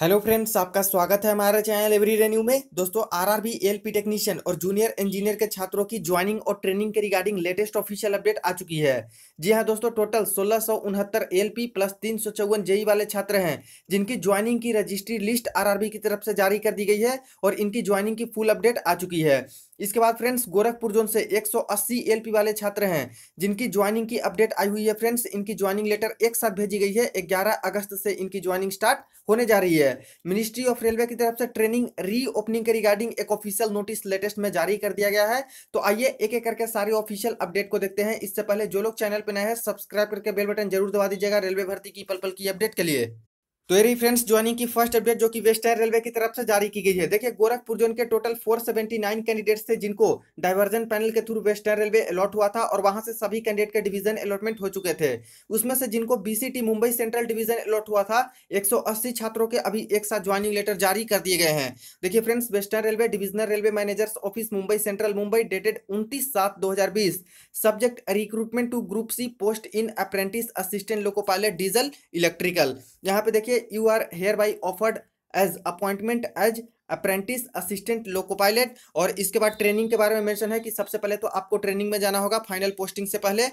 hello friends आपका स्वागत है हमारे चैनल एवरी रेन्यू में दोस्तों आरआरबी एलपी टेक्नीशियन और जूनियर इंजीनियर के छात्रों की ज्वाइनिंग और ट्रेनिंग के रिगार्डिंग लेटेस्ट ऑफिशियल अपडेट आ चुकी है जी हां दोस्तों टोटल सोलह सौ उनहत्तर एल प्लस तीन सौ चौवन जेई e वाले छात्र हैं जिनकी ज्वाइनिंग की रजिस्ट्री लिस्ट आर की तरफ से जारी कर दी गई है और इनकी ज्वाइनिंग की फुल अपडेट आ चुकी है इसके बाद फ्रेंड्स गोरखपुर जोन से 180 एलपी वाले छात्र हैं जिनकी ज्वाइनिंग की अपडेट आई हुई है फ्रेंड्स इनकी ज्वाइनिंग लेटर एक साथ भेजी गई है 11 अगस्त से इनकी ज्वाइनिंग स्टार्ट होने जा रही है है मिनिस्ट्री ऑफ रेलवे की तरफ से ट्रेनिंग रीओपनिंग के रिगार्डिंग एक ऑफिशियल नोटिस लेटेस्ट में जारी कर दिया गया है तो आइए एक एक करके सारे ऑफिशियल अपडेट को देखते हैं इससे पहले जो लोग चैनल पर नए हैं सब्सक्राइब करके बेल बटन जरूर दबा दीजिएगा रेलवे भर्ती की पल पल की अपडेट के लिए तो ये फ्रेंड्स ज्वाइनिंग की फर्स्ट अपडेट जो कि वेस्टर्न रेलवे की तरफ से जारी की गई है देखिए गोरखपुर जोन के टोटल 479 कैंडिडेट्स थे जिनको डायवर्जन पैनल के थ्रू वेस्टर्न रेलवे अलॉट हुआ था और वहां से सभी कैंडिडेट के डिवीजन अलॉटमेंट हो चुके थे उसमें से जिनको BCT Mumbai central division allot हुआ था एक छात्रों के अभी एक साथ ज्वाइनिंग लेटर जारी कर दिए गए हैं देखिए friends western railway divisional railway managers office Mumbai central Mumbai dated उनतीस सात दो subject recruitment to group C post in apprentice assistant loco pilot diesel electrical यहाँ पे देखिए you are hereby offered as appointment as apprentice assistant loco pilot और इसके बाद training के बारे में मेंशन है कि सबसे पहले तो आपको ट्रेनिंग में जाना होगा फाइनल पोस्टिंग से पहले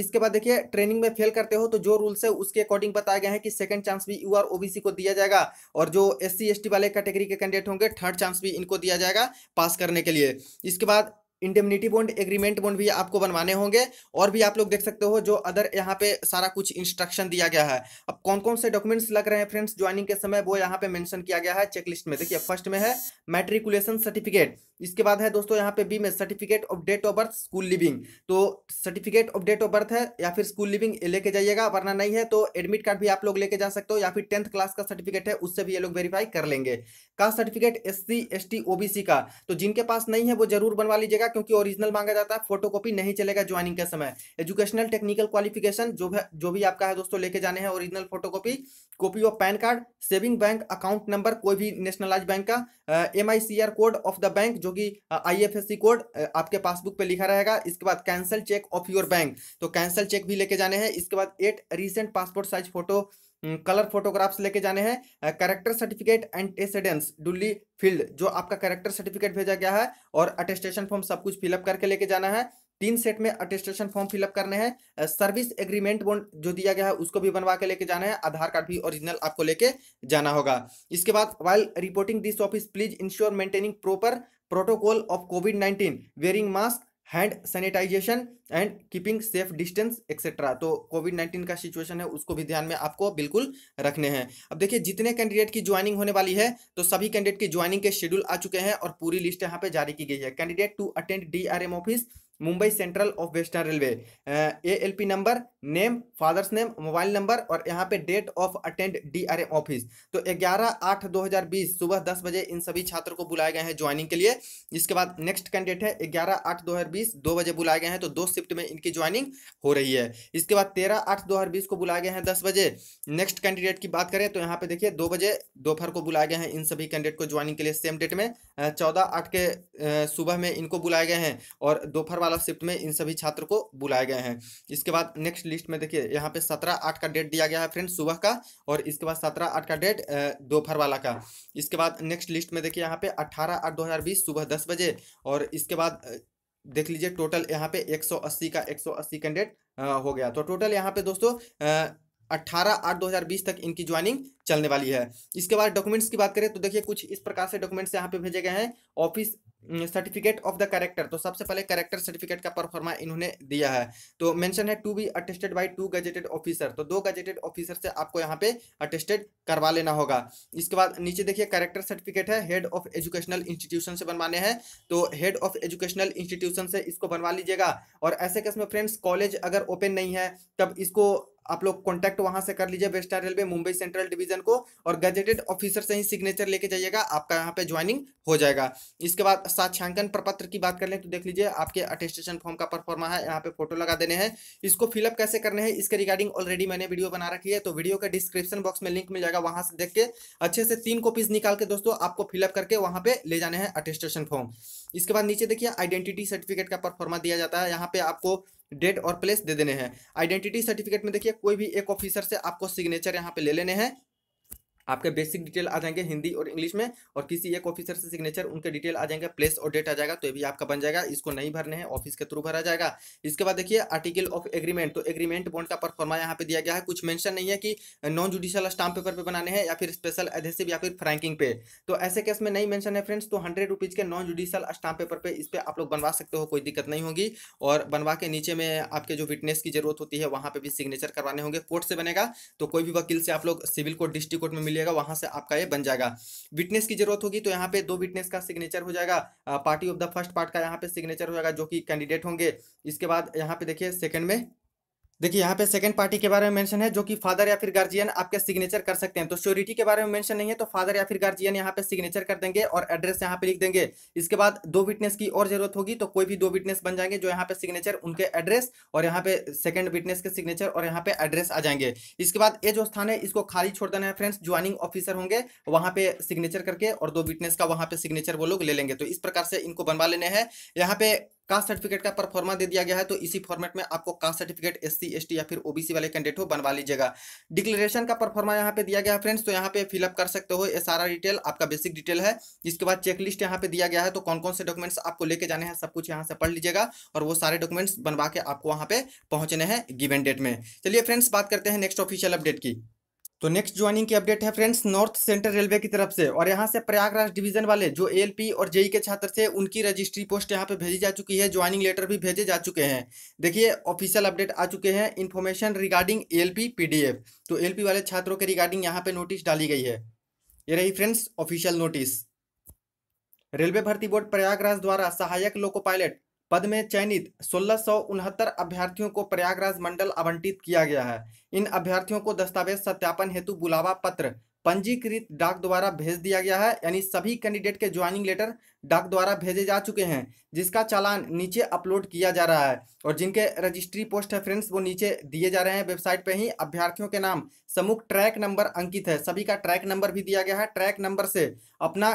इसके बाद देखिए ट्रेनिंग में फेल करते हो तो जो रूल्स है उसके अकॉर्डिंग बताया गया है कि सेकंड चांस भी यू आर ओबीसी को दिया जाएगा और जो एस सी वाले कैटेगरी के कैंडिडेट होंगे थर्ड चांस भी इनको दिया जाएगा पास करने के लिए इसके बाद इंडेमनिटी बॉन्ड एग्रीमेंट बॉन्ड भी आपको बनवाने होंगे और भी आप लोग देख सकते हो जो अदर यहाँ पे सारा कुछ इंस्ट्रक्शन दिया गया है अब कौन कौन से डॉक्यूमेंट्स लग रहे हैं फ्रेंड्स ज्वाइनिंग के समय वो यहाँ पे मेंशन किया गया है चेकलिस्ट में देखिए फर्स्ट में है मैट्रिकुलेशन सर्टिफिकेट इसके बाद है दोस्तों यहाँ पे बी में certificate of date of birth school leaving तो certificate of date of birth है या फिर स्कूल लिविंग लेके जाइएगा वरना नहीं है तो एडमिट कार्ड भी आप लोग लेके जा सकते हो या फिर टेंथ क्लास का सर्टिफिकेट है उससे भी ये लोग वेरीफाई कर लेंगे caste certificate S C S T O B C का तो जिनके पास नहीं है वो जरूर बनवा लीजिएगा क्योंकि ओरिजिनल मांगा जाता है फोटोकॉपी नहीं चलेगा ज्वाइनिंग के समय एजुकेशनल टेक्निकल क्वालिफिकेशन जो भी जो भी आपका है दोस्तों लेके जाने हैं original photocopy copy of PAN card saving bank account number कोई भी नेशनलाइज बैंक का M code of the bank जो कि आई कोड आपके पासबुक पर लिखा रहेगा इसके बाद cancel cheque of your bank तो कैंसल चेक भी लेके जाने हैं इसके बाद eight recent passport size photo colour hmm, photographs लेके जाने हैं character certificate antecedents duly filled जो आपका करेक्टर सर्टिफिकेट भेजा गया है और अटेस्टेशन फॉर्म सब कुछ फिलअप करके लेके जाना है तीन सेट में अटेस्टेशन फॉर्म फिलअप करने हैं सर्विस एग्रीमेंट बॉन्ड जो दिया गया है उसको भी बनवा के लेके जाना है आधार कार्ड भी ओरिजिनल आपको लेके जाना होगा इसके बाद while reporting this office please ensure maintaining proper protocol of covid nineteen wearing mask hand sanitization and keeping safe distance etcetera तो कोविड नाइन्टीन का सिचुएशन है उसको भी ध्यान में आपको बिल्कुल रखने हैं अब देखिए जितने कैंडिडेट की ज्वाइनिंग होने वाली है तो सभी कैंडिडेट की ज्वाइनिंग के शेड्यूल आ चुके हैं और पूरी लिस्ट यहाँ पे जारी की गई है candidate to attend D R M office Mumbai central of western railway A L P number name father's name mobile number और यहाँ पे date of attend DRM office तो 11 आठ 2020 सुबह 10 बजे इन सभी छात्रों को बुलाए गए हैं ज्वाइनिंग के लिए इसके बाद नेक्स्ट कैंडिडेट है 11 आठ 2020 दो बजे बुलाए गए हैं तो दो शिफ्ट में इनकी ज्वाइनिंग हो रही है इसके बाद तेरह आठ दो को बुलाए गए हैं दस बजे नेक्स्ट कैंडिडेट की बात करें तो यहाँ पे देखिए दो बजे दोपहर को बुलाए गए हैं इन सभी कैंडिडेट को ज्वाइनिंग के लिए सेम डेट में चौदह आठ के सुबह में इनको बुलाए गए हैं और दोपहर वाला वाला शिफ्ट में इन सभी छात्र को बुलाए गए हैं इसके बाद नेक्स्ट लिस्ट में देखिए यहाँ पे सत्रह आठ का डेट दिया गया है फ्रेंड सुबह का और इसके बाद सत्रह आठ का डेट दोपहर वाला का इसके बाद नेक्स्ट लिस्ट में देखिए यहाँ पे अट्ठारह आठ दो सुबह दस बजे और इसके बाद देख लीजिए टोटल यहाँ पे 180 का 180 कैंडिडेट हो गया तो टोटल यहाँ पे दोस्तों अट्ठारह आठ दो हज़ार बीस तक इनकी ज्वाइनिंग चलने वाली है इसके बाद डॉक्यूमेंट्स की बात करें तो देखिए कुछ इस प्रकार से डॉक्यूमेंट्स यहाँ पे भेजे गए हैं office certificate of the character तो सबसे पहले कैरेक्टर सर्टिफिकेट का परफॉर्मा इन्होंने दिया है तो मेंशन है to be attested by two gazetted officer तो दो गजेटेड ऑफिसर से आपको यहाँ पे अटेस्टेड करवा लेना होगा इसके बाद नीचे देखिए कैरेक्टर सर्टिफिकेट है हेड ऑफ एजुकेशनल इंस्टीट्यूशन से बनवाने हैं तो हेड ऑफ एजुकेशनल इंस्टीट्यूशन से इसको बनवा लीजिएगा और ऐसे केस में फ्रेंड्स कॉलेज अगर ओपन नहीं है तब इसको आप लोग कॉन्टैक्ट वहां से कर लीजिए western railway Mumbai central division को और गजेटेड ऑफिसर से ही सिग्नेचर लेके जाइएगा आपका यहाँ पे ज्वाइनिंग हो जाएगा इसके बाद साक्षांकन प्रपत्र की बात कर लें तो देख लीजिए आपके अटेस्टेशन फॉर्म का परफॉर्मा है यहाँ पे फोटो लगा देने हैं इसको फिलअप कैसे करने हैं इसके रिगार्डिंग ऑलरेडी मैंने वीडियो बना रखी है तो वीडियो के डिस्क्रिप्शन बॉक्स में लिंक मिल जाएगा वहां से देख के अच्छे से तीन कॉपीज निकाल के दोस्तों आपको फिलअप करके वहां पे ले जाने हैं अटेस्टेशन फॉर्म इसके बाद नीचे देखिए आइडेंटिटी सर्टिफिकेट का परफॉर्मा दिया जाता है यहाँ पे आपको डेट और प्लेस दे देने हैं आइडेंटिटी सर्टिफिकेट में देखिए कोई भी एक ऑफिसर से आपको सिग्नेचर यहाँ पे ले लेने हैं आपके बेसिक डिटेल आ जाएंगे हिंदी और इंग्लिश में और किसी एक ऑफिसर से सिग्नेचर उनके डिटेल आ जाएंगे प्लेस और डेट आ जाएगा तो ये भी आपका बन जाएगा इसको नहीं भरने हैं ऑफिस के थ्रू भरा जाएगा इसके बाद देखिए आर्टिकल ऑफ एग्रीमेंट तो एग्रीमेंट बॉन्ड का परफॉर्मा यहाँ पे दिया गया है कुछ मैंशन नहीं है कि नॉन जुडिशियल स्टाम्प पेपर पे बनाने हैं या फिर स्पेशल एधेसिव या फिर फ्रैंकिंग पे तो ऐसे केस में नहीं मैंशन है फ्रेंड्स तो हंड्रेड रुपीज के नॉन जुडिशियल स्टाम्प पेपर पे इस पर आप लोग बनवा सकते हो कोई दिक्कत नहीं होगी और बनवा के नीचे में आपके जो विटनेस की जरूरत होती है वहाँ पे भी सिग्नेचर करवाने होंगे कोर्ट से बनेगा तो कोई भी वकील से आप लोग सिविल कोर्ट डिस्ट्रिक्ट कोर्ट में मिलेगा वहां से आपका ये बन जाएगा विटनेस की जरूरत होगी तो यहाँ पे दो विटनेस का सिग्नेचर हो जाएगा party of the first part का यहाँ पे सिग्नेचर हो जाएगा जो कि कैंडिडेट होंगे इसके बाद यहाँ पे देखिए सेकंड में देखिए यहाँ पे सेकंड पार्टी के बारे में मेंशन है जो कि फादर या फिर गार्जियन आपके सिग्नेचर कर सकते हैं तो श्योरिटी के बारे में मेंशन नहीं है तो फादर या फिर गार्जियन यहाँ पे सिग्नेचर कर देंगे और एड्रेस यहाँ पे लिख देंगे इसके बाद दो विटनेस की और जरूरत होगी तो कोई भी दो विटनेस बन जाएंगे जो यहाँ पे सिग्नेचर उनके एड्रेस और यहाँ पे सेकंड विटनेस के सिग्नेचर और यहाँ पे एड्रेस आ जाएंगे इसके बाद ये जो स्थान है इसको खाली छोड़ देना है फ्रेंड्स ज्वाइनिंग ऑफिसर होंगे वहाँ पे सिग्नेचर करके और दो विटनेस का वहाँ पे सिग्नेचर वो लोग ले लेंगे तो इस प्रकार से इनको बनवा लेने हैं यहाँ पे कास्ट सर्टिफिकेट का परफॉर्मा दे दिया गया है तो इसी फॉर्मेट में आपको कास्ट सर्टिफिकेट एस सी या फिर ओबीसी वाले कैंडिडेट हो बनवा लीजिएगा डिक्लेरेशन का परफॉर्मा यहाँ पे दिया गया है फ्रेंड्स तो यहाँ पे फिलअप कर सकते हो ये सारा डिटेल आपका बेसिक डिटेल है जिसके बाद चेकलिस्ट यहाँ पे दिया गया है तो कौन कौन से डॉक्यूमेंट्स आपको लेके जाने हैं सब कुछ यहाँ से पढ़ लीजिएगा और वो सारे डॉक्यूमेंट्स बनवा के आपको वहाँ पे पहुंचने हैं गिवन डेट में चलिए फ्रेंड्स बात करते हैं नेक्स्ट ऑफिशियल अपडेट की तो नेक्स्ट ज्वाइनिंग की अपडेट है फ्रेंड्स नॉर्थ सेंट्रल रेलवे की तरफ से और यहाँ से प्रयागराज डिवीजन वाले जो एलपी और जेई e के छात्र थे उनकी रजिस्ट्री पोस्ट यहाँ पे भेजी जा चुकी है ज्वाइनिंग लेटर भी भेजे जा चुके हैं देखिए ऑफिशियल अपडेट आ चुके हैं इन्फॉर्मेशन रिगार्डिंग एल पी तो एलपी वाले छात्रों के रिगार्डिंग यहाँ पे नोटिस डाली गई है ये रही फ्रेंड्स ऑफिशियल नोटिस रेलवे भर्ती बोर्ड प्रयागराज द्वारा सहायक लोको पायलट पद में चयनित सोलह अभ्यर्थियों को प्रयागराज मंडल आवंटित किया गया है इन अभ्यर्थियों को दस्तावेज सत्यापन हेतु बुलावा पत्र पंजीकृत डाक द्वारा भेज दिया गया है यानी सभी कैंडिडेट के ज्वाइनिंग लेटर डाक द्वारा भेजे जा चुके हैं जिसका चालान नीचे अपलोड किया जा रहा है और जिनके रजिस्ट्री पोस्ट है फ्रेंड्स वो नीचे दिए जा रहे हैं वेबसाइट पे ही अभ्यर्थियों के नाम समूह ट्रैक नंबर अंकित है सभी का ट्रैक नंबर भी दिया गया है ट्रैक नंबर से अपना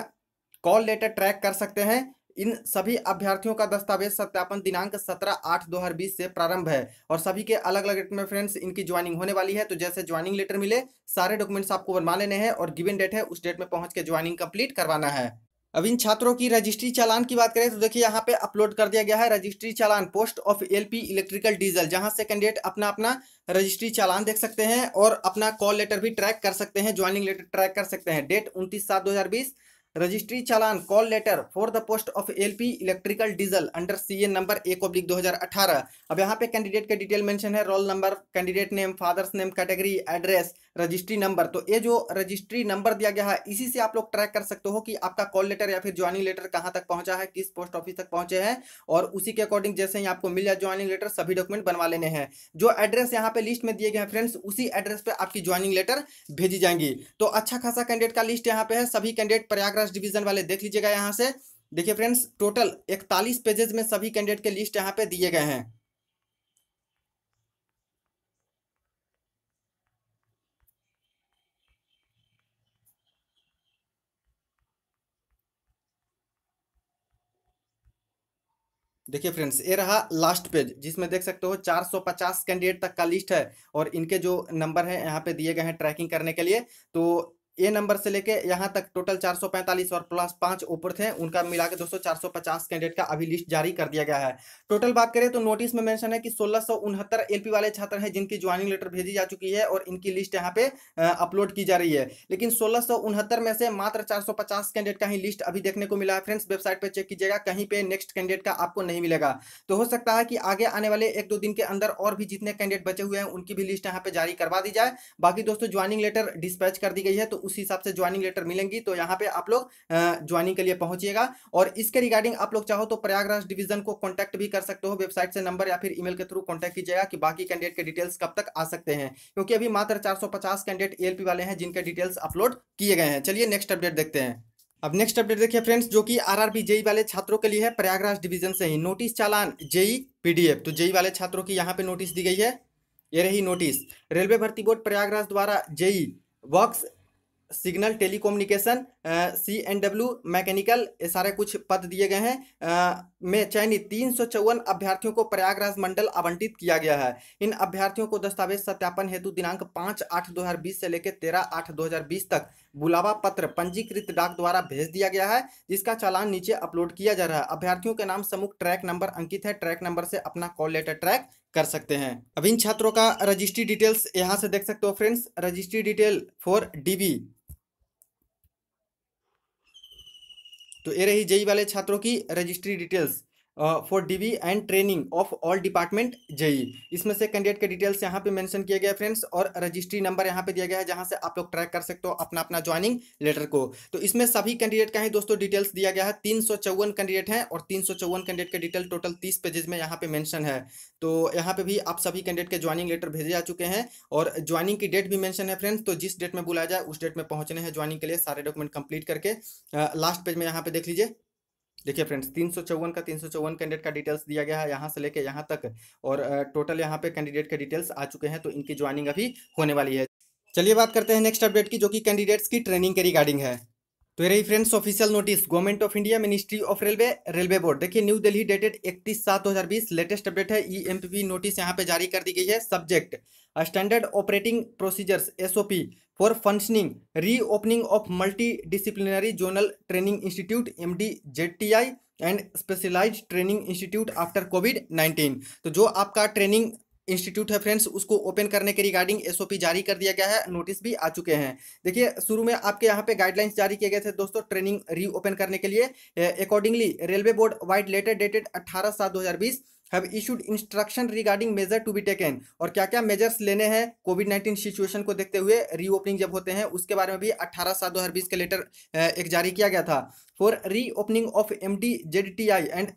कॉल लेटर ट्रैक कर सकते हैं इन सभी अभ्यर्थियों का दस्तावेज सत्यापन दिनांक सत्रह आठ दो से प्रारंभ है और सभी के अलग अलग डेट में फ्रेंड्स इनकी ज्वाइनिंग होने वाली है तो जैसे ज्वाइनिंग लेटर मिले सारे डॉक्यूमेंट्स आपको बनवा लेने हैं और गिवन डेट है उस डेट में पहुंच के ज्वाइनिंग कंप्लीट करवाना है अब इन छात्रों की रजिस्ट्री चालान की बात करें तो देखिए यहाँ पे अपलोड कर दिया गया है registry challan post of LP electrical diesel जहाँ से कैंडिडेट अपना अपना रजिस्ट्री चालान देख सकते हैं और अपना कॉल लेटर भी ट्रैक कर सकते हैं ज्वाइनिंग लेटर ट्रैक कर सकते हैं डेट उनतीस सात दो registry challan call letter for the post of LP electrical diesel under CA number एक हजार अठारह अब यहाँ पे कैंडिडेट के डिटेल मेंशन है roll number candidate name father's name category address registry number तो ये जो रजिस्ट्री नंबर दिया गया है इसी से आप लोग ट्रैक कर सकते हो कि आपका कॉल लेटर या फिर ज्वाइनिंग लेटर कहाँ तक पहुंचा है किस पोस्ट ऑफिस तक पहुंचे हैं और उसी के अकॉर्डिंग जैसे ही आपको मिल जाए ज्वाइनिंग लेटर सभी डॉक्यूमेंट बनवा लेने हैं जो एड्रेस यहाँ पे लिस्ट में दिए गए हैं फ्रेंड्स उसी एड्रेस पर आपकी ज्वाइनिंग लेटर भेजी जाएंगी तो अच्छा खासा कैंडिडेट का लिस्ट यहाँ पे है सभी कैंडिडेट प्रयागराज डिवीजन वाले देख लीजिएगा यहाँ से देखिए फ्रेंड्स टोटल इकतालीस पेजेज में सभी कैंडिडेट के लिस्ट यहाँ पे दिए गए हैं देखिए फ्रेंड्स ये रहा लास्ट पेज जिसमें देख सकते हो 450 कैंडिडेट तक का लिस्ट है और इनके जो नंबर है यहाँ पे दिए गए हैं ट्रैकिंग करने के लिए तो ए नंबर से लेके यहाँ तक टोटल 445 और प्लस पांच ऊपर थे उनका मिला के दोस्तों 450 कैंडिडेट का अभी लिस्ट जारी कर दिया गया है टोटल बात करें तो नोटिस में मेंशन है कि सोलह एलपी वाले छात्र हैं जिनकी ज्वाइनिंग लेटर भेजी जा चुकी है और इनकी लिस्ट यहाँ पे अपलोड की जा रही है लेकिन सोलह में से मात्र चार कैंडिडेट का ही लिस्ट अभी देखने को मिला है फ्रेंड्स वेबसाइट पर चेक कीजिएगा कहीं पे नेक्स्ट कैंडिडेट का आपको नहीं मिलेगा तो हो सकता है कि आगे आने वाले एक दो दिन के अंदर और भी जितने कैंडिडेट बचे हुए हैं उनकी भी लिस्ट यहाँ पे जारी करवा दी जाए बाकी दोस्तों ज्वाइनिंग लेटर डिस्पैच कर दी गई है तो उसी हिसाब से ज्वाइनिंग लेटर मिलेंगी तो यहाँ पे आप लोग ज्वाइनिंग के लिए पहुंचिएगा और इसके रिगार्डिंग आप लोग चाहो तो प्रयागराज डिवीजन को कॉन्टैक्ट भी कर सकते हो वेबसाइट से नंबर या फिर ईमेल के थ्रू कॉन्टैक्ट कीजिएगा कि बाकी कैंडिडेट के डिटेल्स कब तक आ सकते हैं क्योंकि अभी मात्र चार कैंडिडेट एएलपी वाले हैं जिनके डिटेल्स अपलोड किए गए हैं चलिए नेक्स्ट अपडेट देखते हैं अब नेक्स्ट अपडेट देखिए फ्रेंड्स जो कि आरआरबी जेई e वाले छात्रों के लिए है प्रयागराज डिवीजन से ही notice challan JE PDF e तो जेई e वाले छात्रों की यहाँ पे नोटिस दी गई है ये रही नोटिस रेलवे भर्ती बोर्ड प्रयागराज द्वारा JE works signal telecommunication C N W mechanical ये सारे कुछ पद दिए गए हैं में चयनित तीन सौ चौवन अभ्यर्थियों को प्रयागराज मंडल आवंटित किया गया है इन अभ्यर्थियों को दस्तावेज सत्यापन हेतु दिनांक पाँच आठ दो हज़ार बीस से लेकर तेरह आठ दो हज़ार बीस तक बुलावा पत्र पंजीकृत डाक द्वारा भेज दिया गया है जिसका चालान नीचे अपलोड किया जा रहा है अभ्यर्थियों के नाम समूह ट्रैक नंबर अंकित है ट्रैक नंबर से अपना कॉल लेटर ट्रैक कर सकते हैं अब इन छात्रों का रजिस्ट्री डिटेल्स यहाँ से देख सकते हो friends registry detail for DB तो ये रही जेई वाले छात्रों की registry details for DV and training of all department JE इसमें से कैंडिडेट के डिटेल्स यहाँ पे मेंशन किया गया फ्रेंड्स और रजिस्ट्री नंबर यहाँ पे दिया गया है जहाँ से आप लोग ट्रैक कर सकते हो अपना अपना ज्वाइनिंग लेटर को तो इसमें सभी कैंडिडेट का ही दोस्तों डिटेल्स दिया गया है तीन कैंडिडेट हैं और तीन कैंडिडेट के डिटेल टोटल तीस पेजेज में यहाँ पे मैंशन है तो यहाँ पे भी आप सभी कैंडिडेट के ज्वाइनिंग लेटर भेजे जा चुके हैं और ज्वाइनिंग की डेट भी मैंशन है फ्रेंड्स तो जिस डेट में बुलाया जाए उस डेट में पहुंचने हैं ज्वाइनिंग के लिए सारे डॉक्यूमेंट कंप्लीट करके लास्ट पेज में यहाँ पे देख लीजिए देखिए फ्रेंड्स तीन सौ चौवन का तीन सौ चौवन कैंडिडेट का डिटेल्स दिया गया है यहाँ से लेके यहाँ तक और टोटल यहाँ पे कैंडिडेट के डिटेल्स आ चुके हैं तो इनकी ज्वाइनिंग अभी होने वाली है चलिए बात करते हैं नेक्स्ट अपडेट की जो कि कैंडिडेट्स की ट्रेनिंग के रिगार्डिंग है तो ये रही friends official notice government of India ministry of railway railway board देखिए न्यू दिल्ली डेटेड 31 सात 2020 लेटेस्ट अपडेट है ई e नोटिस यहाँ पे जारी कर दी गई है subject standard operating procedures SOP for functioning reopening of multi disciplinary zonal training institute M D Z T I and specialise training institute after COVID 19 तो जो आपका ट्रेनिंग इंस्टीट्यूट है फ्रेंड्स उसको ओपन करने के रिगार्डिंग एसओपी जारी कर दिया गया है नोटिस भी आ चुके हैं देखिए शुरू में आपके यहाँ पे गाइडलाइंस जारी किए गए थे दोस्तों ट्रेनिंग री ओपन करने के लिए accordingly railway board vide letter dated अट्ठारह सात दो have issued instruction regarding measure to be taken और क्या क्या मेजर्स लेने हैं कोविड नाइन्टीन सिचुएशन को देखते हुए रीओपनिंग जब होते हैं उसके बारे में भी 18 सात दो के लेटर एक जारी किया गया था for reopening of M D Z T I and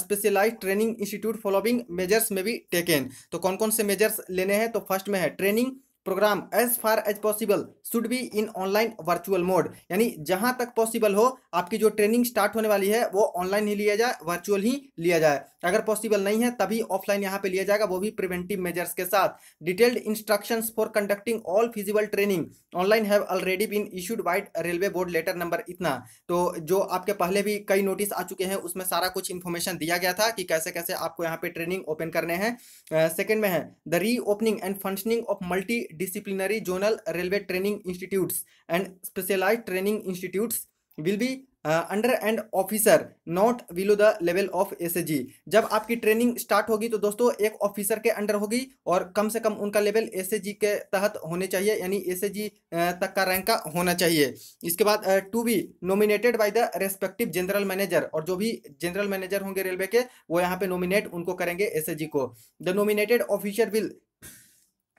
specialise training institute following measures में भी टेकन तो कौन कौन से मेजर्स लेने हैं तो फर्स्ट में है training programme as far as possible should be in online virtual mode यानी जहां तक पॉसिबल हो आपकी जो ट्रेनिंग स्टार्ट होने वाली है वो ऑनलाइन ही लिया जाए वर्चुअल ही लिया जाए अगर पॉसिबल नहीं है तभी ऑफलाइन यहाँ पे लिया जाएगा वो भी प्रिवेंटिव मेजर्स के साथ detailed instructions for conducting all feasible training online have already been issued by railway board letter number इतना तो जो आपके पहले भी कई नोटिस आ चुके हैं उसमें सारा कुछ इन्फॉर्मेशन दिया गया था कि कैसे कैसे आपको यहाँ पे ट्रेनिंग ओपन करने हैं सेकेंड में है the reopening and functioning of multi disciplinary zonal railway training institutes and specialise training institutes will be under and officer not below the level of SAG जब आपकी ट्रेनिंग स्टार्ट होगी तो दोस्तों एक ऑफिसर के under होगी और कम से कम उनका लेवल एसएजी के तहत होने चाहिए यानी एसएजी uh, तक का रैंक का होना चाहिए इसके बाद to be nominated by the respective general manager और जो भी जनरल मैनेजर होंगे रेलवे के वो यहाँ पे नॉमिनेट उनको करेंगे एस को the nominated officer will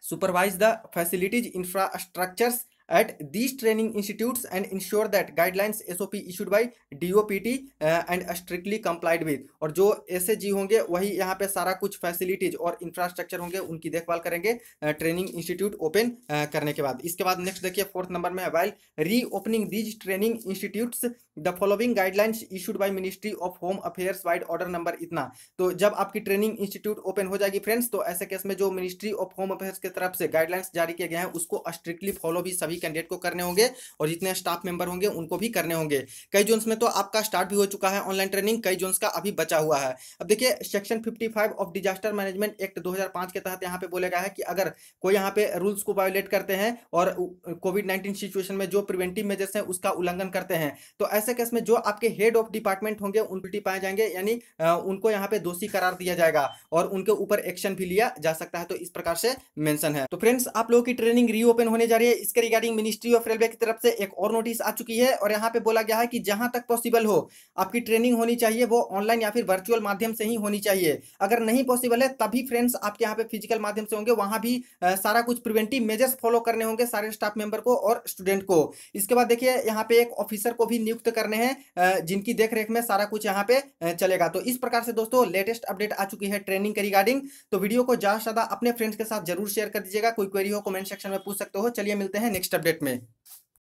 supervise the facilities infrastructures at these training institutes and ensure that guidelines SOP issued by DOPT uh, and strictly complied with और जो एस एस जी होंगे वही यहाँ पे सारा कुछ फैसिलिटीज और इंफ्रास्ट्रक्चर होंगे उनकी देखभाल करेंगे ट्रेनिंग इंस्टीट्यूट ओपन करने के बाद इसके बाद नेक्स्ट देखिए फोर्थ नंबर में while reopening these training institutes the following guidelines issued by ministry of home affairs vide order number इतना तो जब आपकी ट्रेनिंग इंस्टीट्यूट ओपन हो जाएगी फ्रेंड्स तो ऐसे केस में जो मिनिस्ट्री ऑफ होम अफेयर्स की तरफ से गाइडलाइंस जारी किए गए हैं उसको स्ट्रिक्टली फॉलो भी सभी कैंडिडेट को करने होंगे और जितने स्टाफ मेंबर होंगे उनको भी करने होंगे कई जोन्स में तो आपका स्टार्ट भी हो चुका है ऑनलाइन ट्रेनिंग कई जोन्स का अभी बचा हुआ है अब देखिए section 55 of disaster management act 2005 के तहत यहाँ पे बोला गया है कि अगर कोई यहाँ पे रूल्स को वायोलेट करते हैं और कोविड नाइन्टीन सिचुएशन में जो प्रिवेंटिव मेजर्स हैं उसका उल्लंघन करते हैं तो ऐसे केस में जो आपके हेड ऑफ डिपार्टमेंट होंगे उन उल्टी पाए जाएंगे यानी उनको यहाँ पे दोषी करार दिया जाएगा और उनके ऊपर एक्शन भी लिया जा सकता है तो इस प्रकार से मेंशन है तो फ्रेंड्स आप लोगों की ट्रेनिंग रीओपन होने जा रही है इसके regarding regarding ministry of railway की तरफ से एक और नोटिस आ चुकी है और यहाँ पे बोला गया है कि जहाँ तक पॉसिबल हो आपकी ट्रेनिंग होनी चाहिए वो ऑनलाइन या फिर वर्चुअल माध्यम से ही होनी चाहिए अगर नहीं पॉसिबल है तभी फ्रेंड्स आपके यहाँ पे फिजिकल माध्यम से होंगे वहाँ भी आ, सारा कुछ प्रिवेंटिव मेजर्स फॉलो करने होंगे सारे स्टाफ मेंबर को और स्टूडेंट को इसके बाद देखिए यहाँ पे एक ऑफिसर को भी नियुक्त करने हैं जिनकी देख में सारा कुछ यहाँ पे चलेगा तो इस प्रकार से दोस्तों लेटेस्ट अपडेट आ चुकी है ट्रेनिंग के रिगार्डिंग तो वीडियो को ज़्यादा से ज़्यादा अपने फ्रेंड्स के साथ जरूर शेयर कर दीजिएगा कोई क्वेरी हो कमेंट सेक्शन में पूछ सकते हो चलिए मिलते हैं नेक्स्ट नेक्स्ट अपडेट में